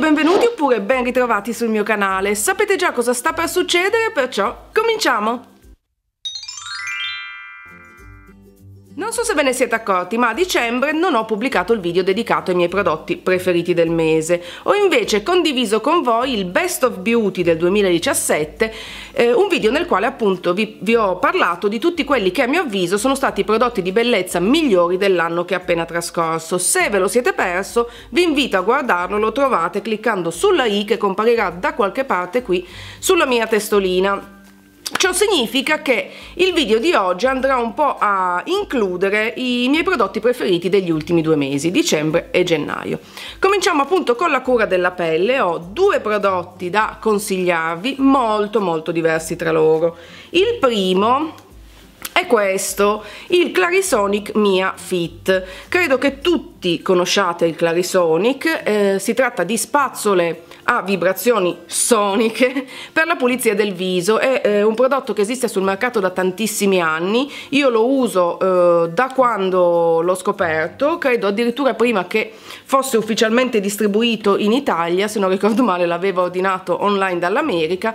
benvenuti oppure ben ritrovati sul mio canale. Sapete già cosa sta per succedere, perciò cominciamo! Non so se ve ne siete accorti, ma a dicembre non ho pubblicato il video dedicato ai miei prodotti preferiti del mese. Ho invece condiviso con voi il Best of Beauty del 2017, eh, un video nel quale appunto vi, vi ho parlato di tutti quelli che a mio avviso sono stati i prodotti di bellezza migliori dell'anno che è appena trascorso. Se ve lo siete perso, vi invito a guardarlo, lo trovate cliccando sulla i che comparirà da qualche parte qui sulla mia testolina. Ciò significa che il video di oggi andrà un po' a includere i miei prodotti preferiti degli ultimi due mesi, dicembre e gennaio. Cominciamo appunto con la cura della pelle, ho due prodotti da consigliarvi molto molto diversi tra loro. Il primo è questo, il Clarisonic Mia Fit. Credo che tutti conosciate il Clarisonic, eh, si tratta di spazzole a vibrazioni soniche per la pulizia del viso. È eh, un prodotto che esiste sul mercato da tantissimi anni, io lo uso eh, da quando l'ho scoperto, credo addirittura prima che fosse ufficialmente distribuito in Italia, se non ricordo male l'avevo ordinato online dall'America.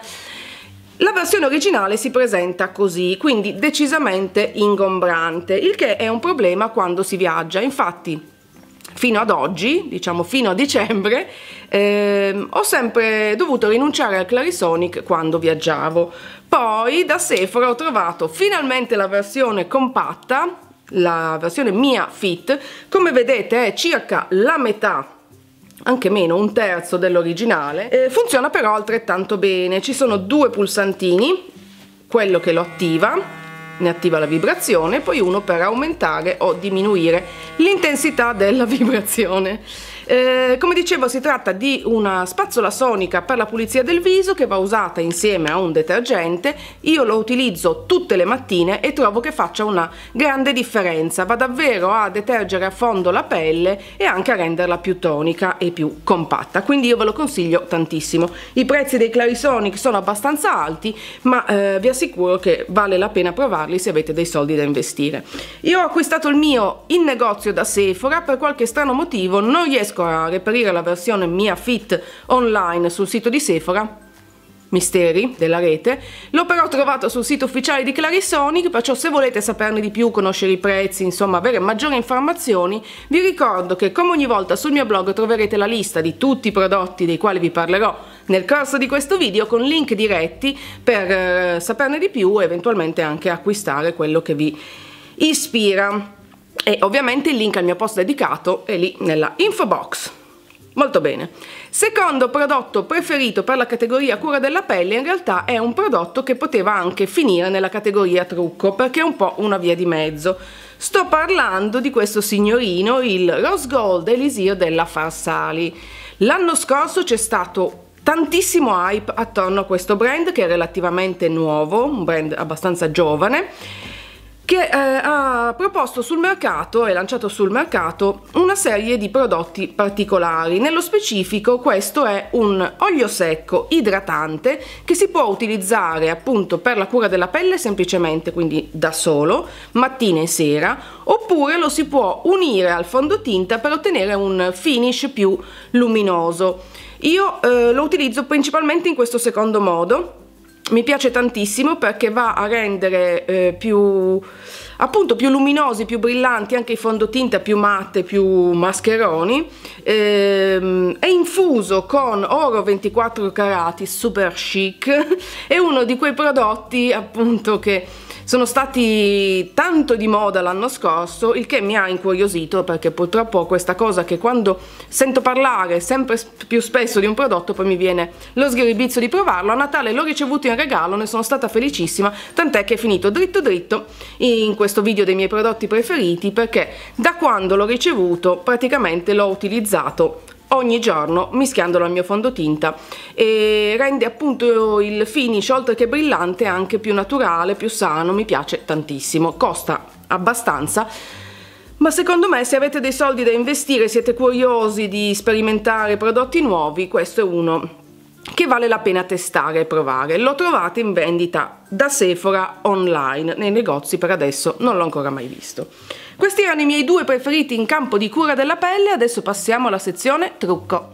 La versione originale si presenta così, quindi decisamente ingombrante, il che è un problema quando si viaggia, infatti fino ad oggi, diciamo fino a dicembre, eh, ho sempre dovuto rinunciare al Clarisonic quando viaggiavo. Poi da Sephora ho trovato finalmente la versione compatta, la versione Mia Fit, come vedete è circa la metà anche meno, un terzo dell'originale, eh, funziona però altrettanto bene, ci sono due pulsantini, quello che lo attiva ne attiva la vibrazione e poi uno per aumentare o diminuire l'intensità della vibrazione. Eh, come dicevo si tratta di una spazzola sonica per la pulizia del viso che va usata insieme a un detergente, io lo utilizzo tutte le mattine e trovo che faccia una grande differenza, va davvero a detergere a fondo la pelle e anche a renderla più tonica e più compatta, quindi io ve lo consiglio tantissimo. I prezzi dei Clarisonic sono abbastanza alti ma eh, vi assicuro che vale la pena provarli se avete dei soldi da investire. Io ho acquistato il mio in negozio da Sephora, per qualche strano motivo non riesco riesco a reperire la versione mia fit online sul sito di Sephora, misteri della rete. L'ho però trovato sul sito ufficiale di Clarisonic, perciò se volete saperne di più, conoscere i prezzi, insomma avere maggiori informazioni, vi ricordo che come ogni volta sul mio blog troverete la lista di tutti i prodotti dei quali vi parlerò nel corso di questo video con link diretti per eh, saperne di più e eventualmente anche acquistare quello che vi ispira e ovviamente il link al mio post dedicato è lì nella info box. Molto bene. Secondo prodotto preferito per la categoria cura della pelle in realtà è un prodotto che poteva anche finire nella categoria trucco perché è un po' una via di mezzo. Sto parlando di questo signorino, il Rose Gold Elisio della Farsali. L'anno scorso c'è stato tantissimo hype attorno a questo brand che è relativamente nuovo, un brand abbastanza giovane che eh, ha proposto sul mercato e lanciato sul mercato una serie di prodotti particolari. Nello specifico questo è un olio secco idratante che si può utilizzare appunto per la cura della pelle semplicemente, quindi da solo, mattina e sera, oppure lo si può unire al fondotinta per ottenere un finish più luminoso. Io eh, lo utilizzo principalmente in questo secondo modo mi piace tantissimo perché va a rendere eh, più appunto più luminosi, più brillanti anche i fondotinta più matte, più mascheroni ehm, è infuso con oro 24 carati super chic è uno di quei prodotti appunto che sono stati tanto di moda l'anno scorso, il che mi ha incuriosito perché purtroppo questa cosa che quando sento parlare sempre più spesso di un prodotto poi mi viene lo sghiribizzo di provarlo, a Natale l'ho ricevuto in regalo, ne sono stata felicissima, tant'è che è finito dritto dritto in questo video dei miei prodotti preferiti perché da quando l'ho ricevuto praticamente l'ho utilizzato ogni giorno mischiandolo al mio fondotinta e rende appunto il finish oltre che brillante anche più naturale, più sano, mi piace tantissimo, costa abbastanza ma secondo me se avete dei soldi da investire, siete curiosi di sperimentare prodotti nuovi, questo è uno che vale la pena testare e provare. Lo trovate in vendita da Sephora online, nei negozi per adesso non l'ho ancora mai visto. Questi erano i miei due preferiti in campo di cura della pelle, adesso passiamo alla sezione trucco.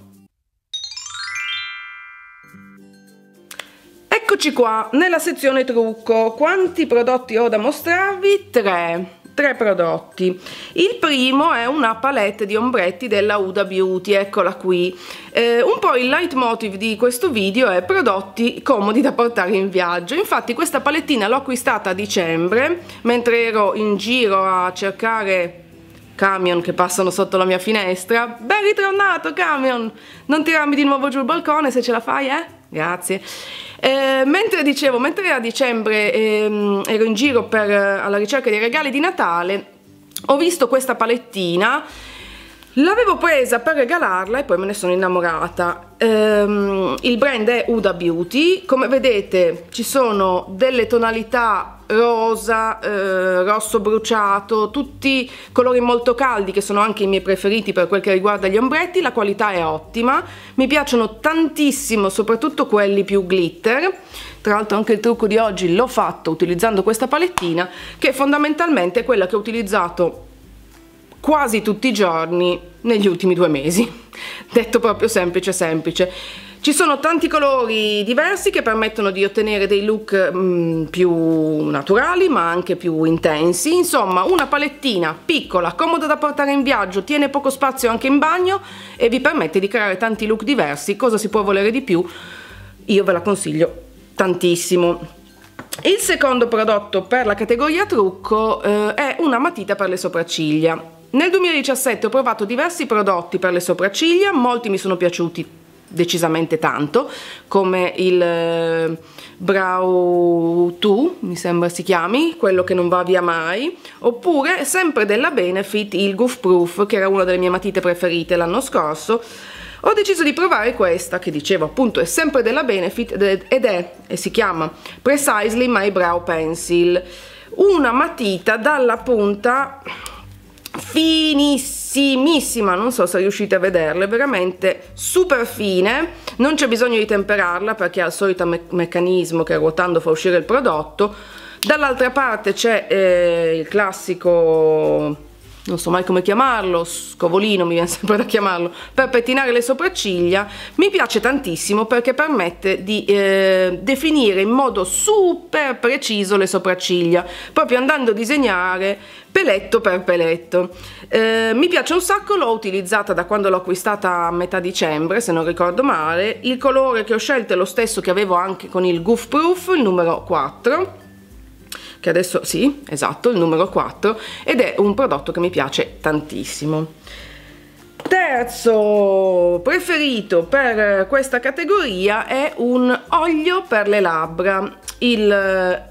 Eccoci qua, nella sezione trucco, quanti prodotti ho da mostrarvi? Tre tre prodotti. Il primo è una palette di ombretti della Uda Beauty, eccola qui. Eh, un po' il leitmotiv di questo video è prodotti comodi da portare in viaggio. Infatti questa palettina l'ho acquistata a dicembre, mentre ero in giro a cercare camion che passano sotto la mia finestra. Ben ritornato camion! Non tirarmi di nuovo giù il balcone se ce la fai, eh? Grazie. Eh, mentre dicevo, mentre a dicembre ehm, ero in giro per, eh, alla ricerca dei regali di Natale, ho visto questa palettina L'avevo presa per regalarla e poi me ne sono innamorata. Ehm, il brand è Uda Beauty, come vedete ci sono delle tonalità rosa, eh, rosso bruciato, tutti colori molto caldi che sono anche i miei preferiti per quel che riguarda gli ombretti, la qualità è ottima, mi piacciono tantissimo soprattutto quelli più glitter, tra l'altro anche il trucco di oggi l'ho fatto utilizzando questa palettina che fondamentalmente è quella che ho utilizzato quasi tutti i giorni negli ultimi due mesi. Detto proprio semplice semplice. Ci sono tanti colori diversi che permettono di ottenere dei look mh, mm, più naturali ma anche più intensi, insomma una palettina piccola, comoda da portare in viaggio, tiene poco spazio anche in bagno e vi permette di creare tanti look diversi, cosa si può volere di più? Io ve la consiglio tantissimo. Il secondo prodotto per la categoria trucco eh, è una matita per le sopracciglia nel 2017 ho provato diversi prodotti per le sopracciglia, molti mi sono piaciuti decisamente tanto, come il eh, Brow 2, mi sembra si chiami, quello che non va via mai, oppure sempre della Benefit il Goof Proof, che era una delle mie matite preferite l'anno scorso, ho deciso di provare questa, che dicevo appunto è sempre della Benefit ed è, e si chiama Precisely My Brow Pencil, una matita dalla punta finissimissima, non so se riuscite a vederla, è veramente super fine, non c'è bisogno di temperarla perché ha il solito me meccanismo che ruotando fa uscire il prodotto, dall'altra parte c'è eh, il classico non so mai come chiamarlo, scovolino mi viene sempre da chiamarlo, per pettinare le sopracciglia, mi piace tantissimo perché permette di eh, definire in modo super preciso le sopracciglia, proprio andando a disegnare peletto per peletto. Eh, mi piace un sacco, l'ho utilizzata da quando l'ho acquistata a metà dicembre, se non ricordo male, il colore che ho scelto è lo stesso che avevo anche con il Goof Proof, il numero 4, che adesso sì, esatto, il numero 4 ed è un prodotto che mi piace tantissimo. Terzo preferito per questa categoria è un olio per le labbra, il eh,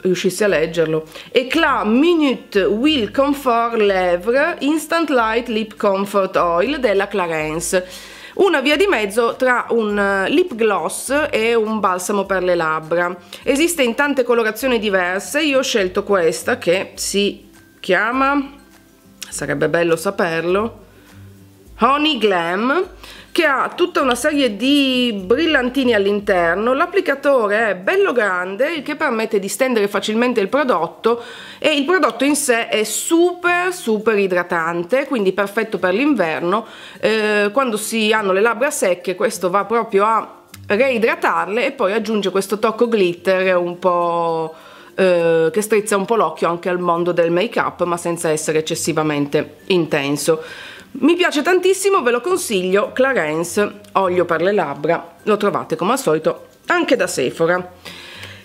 riuscissi a leggerlo. Eclat Minute Will Comfort Lèvres Instant Light Lip Comfort Oil della Clarence una via di mezzo tra un eh, lip gloss e un balsamo per le labbra. Esiste in tante colorazioni diverse, io ho scelto questa che si chiama, sarebbe bello saperlo, Honey Glam che ha tutta una serie di brillantini all'interno, l'applicatore è bello grande, il che permette di stendere facilmente il prodotto e il prodotto in sé è super super idratante, quindi perfetto per l'inverno, eh, quando si hanno le labbra secche questo va proprio a reidratarle e poi aggiunge questo tocco glitter un po' eh, che strizza un po' l'occhio anche al mondo del make up ma senza essere eccessivamente intenso mi piace tantissimo, ve lo consiglio, Clarence, olio per le labbra, lo trovate come al solito anche da Sephora.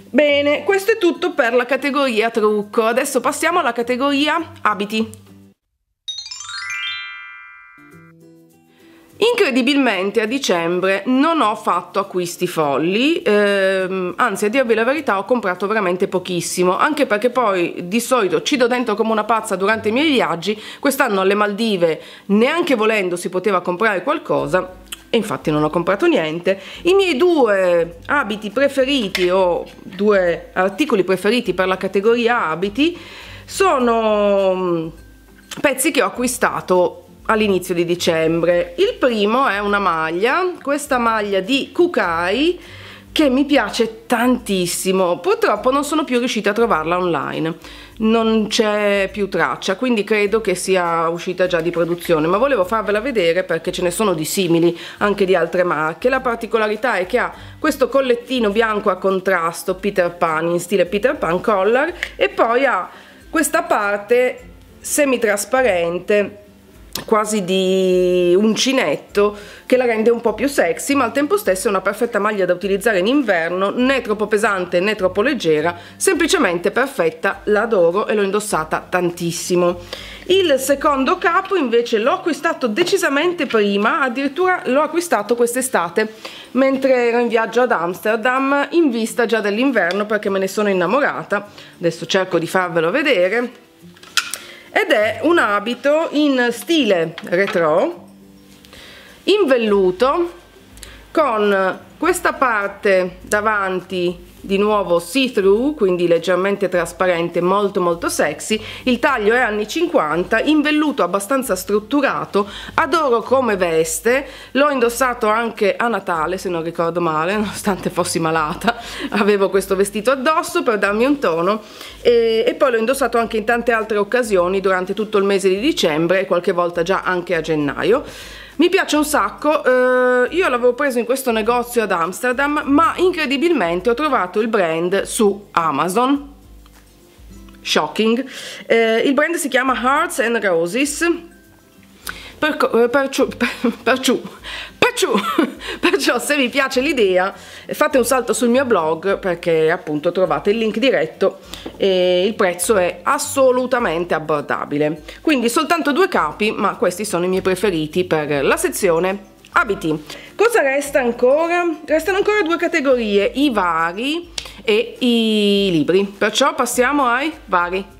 Bene, questo è tutto per la categoria trucco, adesso passiamo alla categoria abiti. Incredibilmente a dicembre non ho fatto acquisti folli, ehm, anzi a dirvi la verità ho comprato veramente pochissimo, anche perché poi di solito ci do dentro come una pazza durante i miei viaggi, quest'anno alle Maldive neanche volendo si poteva comprare qualcosa e infatti non ho comprato niente. I miei due abiti preferiti o due articoli preferiti per la categoria abiti sono mm, pezzi che ho acquistato all'inizio di dicembre il primo è una maglia questa maglia di Kukai che mi piace tantissimo purtroppo non sono più riuscita a trovarla online non c'è più traccia quindi credo che sia uscita già di produzione ma volevo farvela vedere perché ce ne sono di simili anche di altre marche la particolarità è che ha questo collettino bianco a contrasto Peter Pan in stile Peter Pan collar e poi ha questa parte semi trasparente quasi di uncinetto che la rende un po' più sexy ma al tempo stesso è una perfetta maglia da utilizzare in inverno né troppo pesante né troppo leggera semplicemente perfetta l'adoro e l'ho indossata tantissimo il secondo capo invece l'ho acquistato decisamente prima addirittura l'ho acquistato quest'estate mentre ero in viaggio ad Amsterdam in vista già dell'inverno perché me ne sono innamorata adesso cerco di farvelo vedere ed è un abito in stile retro in velluto con questa parte davanti di nuovo see-through, quindi leggermente trasparente, molto molto sexy. Il taglio è anni 50, in velluto abbastanza strutturato, adoro come veste, l'ho indossato anche a Natale se non ricordo male, nonostante fossi malata, avevo questo vestito addosso per darmi un tono e, e poi l'ho indossato anche in tante altre occasioni durante tutto il mese di dicembre e qualche volta già anche a gennaio mi piace un sacco eh, io l'avevo preso in questo negozio ad Amsterdam ma incredibilmente ho trovato il brand su Amazon shocking eh, il brand si chiama Hearts and Roses eh, per, perciò, perciò, perciò, perciò se vi piace l'idea fate un salto sul mio blog perché appunto trovate il link diretto e il prezzo è assolutamente abbordabile. Quindi soltanto due capi ma questi sono i miei preferiti per la sezione abiti. Cosa resta ancora? Restano ancora due categorie, i vari e i libri. Perciò passiamo ai vari.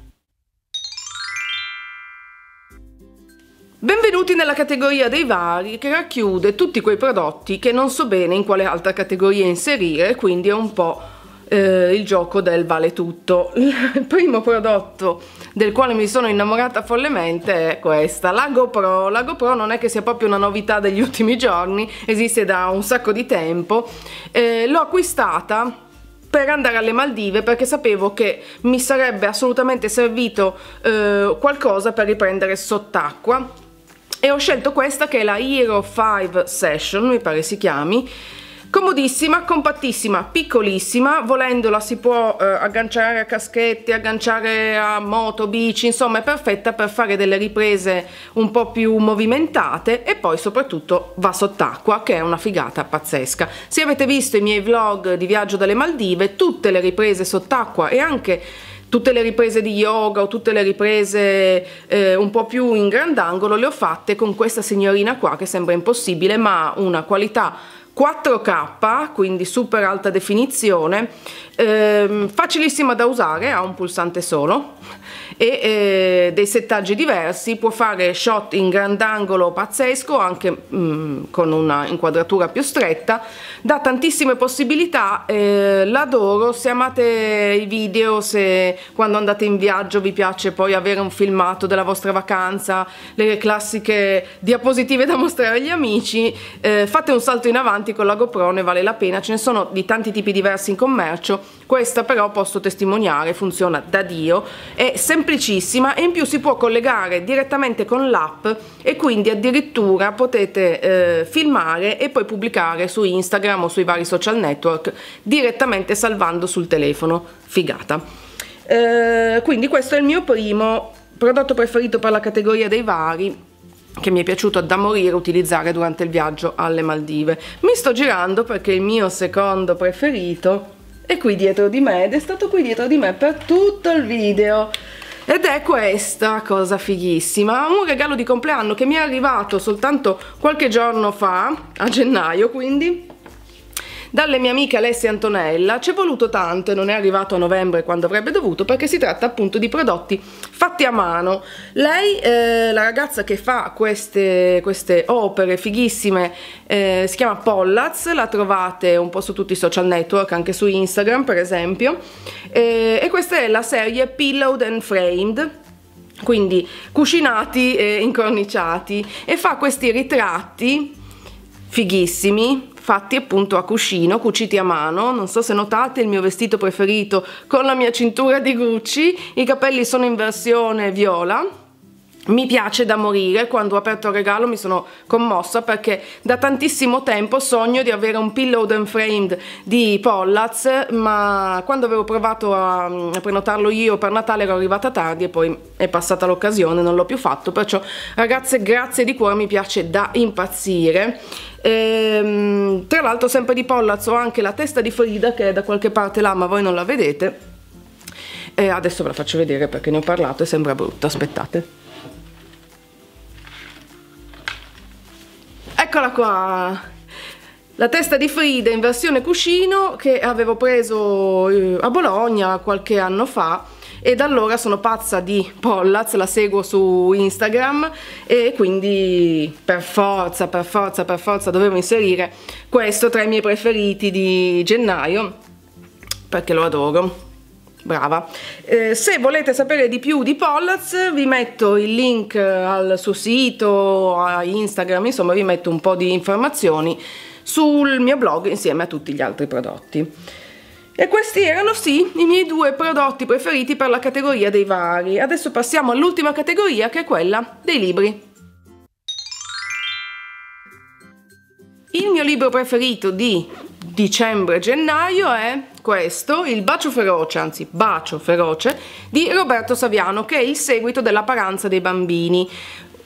Benvenuti nella categoria dei vari che racchiude tutti quei prodotti che non so bene in quale altra categoria inserire, quindi è un po' eh, il gioco del vale tutto. Il primo prodotto del quale mi sono innamorata follemente è questa, la GoPro. La GoPro non è che sia proprio una novità degli ultimi giorni, esiste da un sacco di tempo. Eh, L'ho acquistata per andare alle Maldive perché sapevo che mi sarebbe assolutamente servito eh, qualcosa per riprendere sott'acqua e ho scelto questa che è la Hero 5 Session, mi pare si chiami comodissima, compattissima, piccolissima, volendola si può eh, agganciare a caschetti, agganciare a moto, bici, insomma è perfetta per fare delle riprese un po' più movimentate e poi soprattutto va sott'acqua che è una figata pazzesca. Se avete visto i miei vlog di viaggio dalle Maldive, tutte le riprese sott'acqua e anche tutte le riprese di yoga o tutte le riprese eh, un po' più in grandangolo le ho fatte con questa signorina qua che sembra impossibile ma ha una qualità 4K, quindi super alta definizione, ehm, facilissima da usare, ha un pulsante solo e eh, dei settaggi diversi, può fare shot in grandangolo pazzesco anche mh, mm, con una inquadratura più stretta, dà tantissime possibilità, eh, l'adoro, se amate i video, se quando andate in viaggio vi piace poi avere un filmato della vostra vacanza, le classiche diapositive da mostrare agli amici, eh, fate un salto in avanti guanti con la GoPro ne vale la pena, ce ne sono di tanti tipi diversi in commercio, questa però posso testimoniare funziona da Dio, è semplicissima e in più si può collegare direttamente con l'app e quindi addirittura potete eh, filmare e poi pubblicare su Instagram o sui vari social network direttamente salvando sul telefono, figata. Eh, quindi questo è il mio primo prodotto preferito per la categoria dei vari che mi è piaciuto da morire utilizzare durante il viaggio alle Maldive. Mi sto girando perché il mio secondo preferito è qui dietro di me ed è stato qui dietro di me per tutto il video. Ed è questa cosa fighissima, un regalo di compleanno che mi è arrivato soltanto qualche giorno fa, a gennaio quindi, dalle mie amiche Alessia Antonella ci è voluto tanto e non è arrivato a novembre quando avrebbe dovuto perché si tratta appunto di prodotti fatti a mano. Lei, eh, la ragazza che fa queste, queste opere fighissime, eh, si chiama Pollaz, la trovate un po' su tutti i social network, anche su Instagram per esempio, eh, e questa è la serie Pillowed and Framed quindi cucinati e incorniciati e fa questi ritratti fighissimi fatti appunto a cuscino, cuciti a mano, non so se notate il mio vestito preferito con la mia cintura di Gucci, i capelli sono in versione viola, mi piace da morire, quando ho aperto il regalo mi sono commossa perché da tantissimo tempo sogno di avere un pillowed and framed di Pollaz, ma quando avevo provato mm, a prenotarlo io per Natale ero arrivata tardi e poi è passata l'occasione, non l'ho più fatto, perciò ragazze grazie di cuore, mi piace da impazzire. E, ehm, tra l'altro sempre di Pollazzo ho anche la testa di Frida che è da qualche parte là ma voi non la vedete. E adesso ve la faccio vedere perché ne ho parlato e sembra brutto. aspettate. Eccola qua! La testa di Frida in versione cuscino che avevo preso eh, a Bologna qualche anno fa e da allora sono pazza di Pollaz, la seguo su Instagram e quindi per forza, per forza, per forza dovevo inserire questo tra i miei preferiti di gennaio perché lo adoro brava. Eh, se volete sapere di più di Pollaz vi metto il link al suo sito, a Instagram, insomma vi metto un po' di informazioni sul mio blog insieme a tutti gli altri prodotti. E questi erano sì i miei due prodotti preferiti per la categoria dei vari. Adesso passiamo all'ultima categoria che è quella dei libri. Il mio libro preferito di dicembre-gennaio è questo, Il bacio feroce, anzi Bacio feroce, di Roberto Saviano, che è il seguito della paranza dei bambini.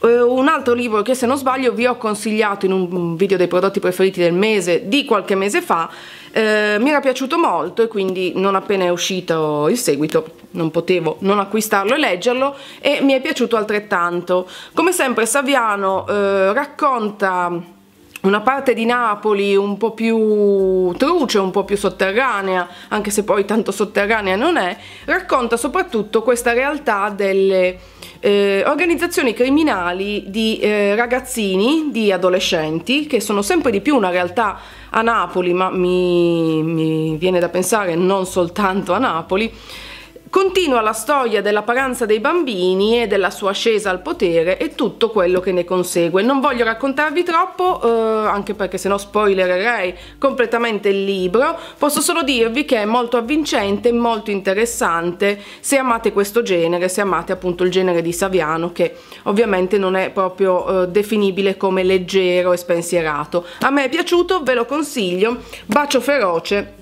Eh, un altro libro che se non sbaglio vi ho consigliato in un video dei prodotti preferiti del mese di qualche mese fa eh, mi era piaciuto molto e quindi non appena è uscito il seguito non potevo non acquistarlo e leggerlo e mi è piaciuto altrettanto come sempre Saviano eh, racconta una parte di Napoli un po' più truce, un po' più sotterranea, anche se poi tanto sotterranea non è, racconta soprattutto questa realtà delle eh, organizzazioni criminali di eh, ragazzini, di adolescenti, che sono sempre di più una realtà a Napoli, ma mi, mi viene da pensare non soltanto a Napoli, Continua la storia della paranza dei bambini e della sua ascesa al potere e tutto quello che ne consegue. Non voglio raccontarvi troppo, eh, anche perché sennò spoilererei completamente il libro, posso solo dirvi che è molto avvincente, molto interessante, se amate questo genere, se amate appunto il genere di Saviano, che ovviamente non è proprio eh, definibile come leggero e spensierato. A me è piaciuto, ve lo consiglio, bacio feroce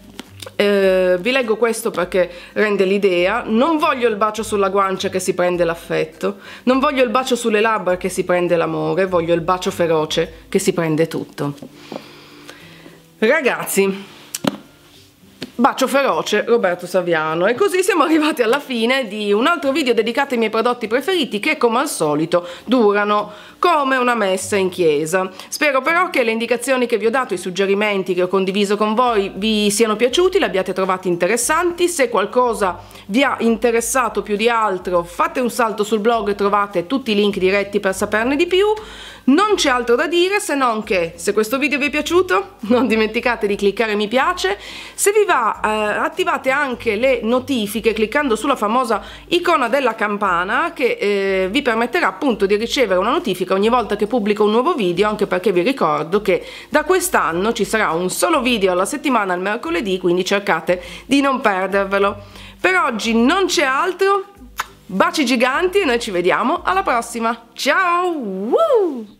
eh, vi leggo questo perché rende l'idea. Non voglio il bacio sulla guancia che si prende l'affetto, non voglio il bacio sulle labbra che si prende l'amore, voglio il bacio feroce che si prende tutto. Ragazzi, Bacio feroce Roberto Saviano e così siamo arrivati alla fine di un altro video dedicato ai miei prodotti preferiti che come al solito durano come una messa in chiesa. Spero però che le indicazioni che vi ho dato, i suggerimenti che ho condiviso con voi vi siano piaciuti, li abbiate trovati interessanti, se qualcosa vi ha interessato più di altro fate un salto sul blog e trovate tutti i link diretti per saperne di più. Non c'è altro da dire se non che se questo video vi è piaciuto non dimenticate di cliccare mi piace, se vi va eh, attivate anche le notifiche cliccando sulla famosa icona della campana che eh, vi permetterà appunto di ricevere una notifica ogni volta che pubblico un nuovo video anche perché vi ricordo che da quest'anno ci sarà un solo video alla settimana il mercoledì quindi cercate di non perdervelo. Per oggi non c'è altro, baci giganti e noi ci vediamo alla prossima. Ciao! Woo!